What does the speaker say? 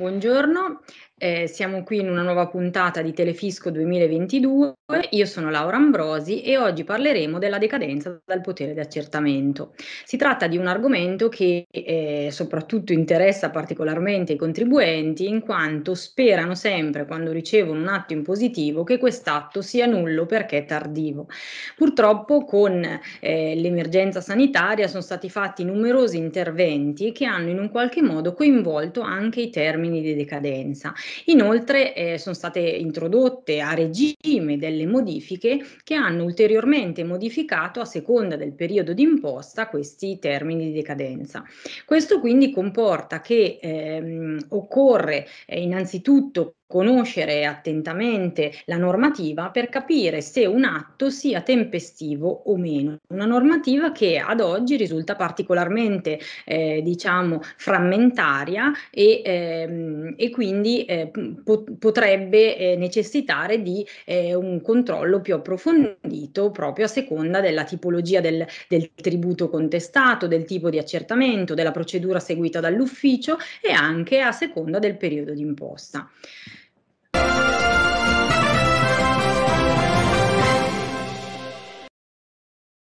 Buongiorno, eh, siamo qui in una nuova puntata di Telefisco 2022. Io sono Laura Ambrosi e oggi parleremo della decadenza dal potere di accertamento. Si tratta di un argomento che eh, soprattutto interessa particolarmente i contribuenti in quanto sperano sempre quando ricevono un atto impositivo che quest'atto sia nullo perché tardivo. Purtroppo con eh, l'emergenza sanitaria sono stati fatti numerosi interventi che hanno in un qualche modo coinvolto anche i termini termini di decadenza. Inoltre eh, sono state introdotte a regime delle modifiche che hanno ulteriormente modificato a seconda del periodo d'imposta questi termini di decadenza. Questo quindi comporta che ehm, occorre eh, innanzitutto conoscere attentamente la normativa per capire se un atto sia tempestivo o meno. Una normativa che ad oggi risulta particolarmente eh, diciamo frammentaria e, ehm, e quindi eh, po- potrebbe eh, necessitare di eh, un controllo più approfondito proprio a seconda della tipologia del, del tributo contestato, del tipo di accertamento, della procedura seguita dall'ufficio e anche a seconda del periodo d'imposta.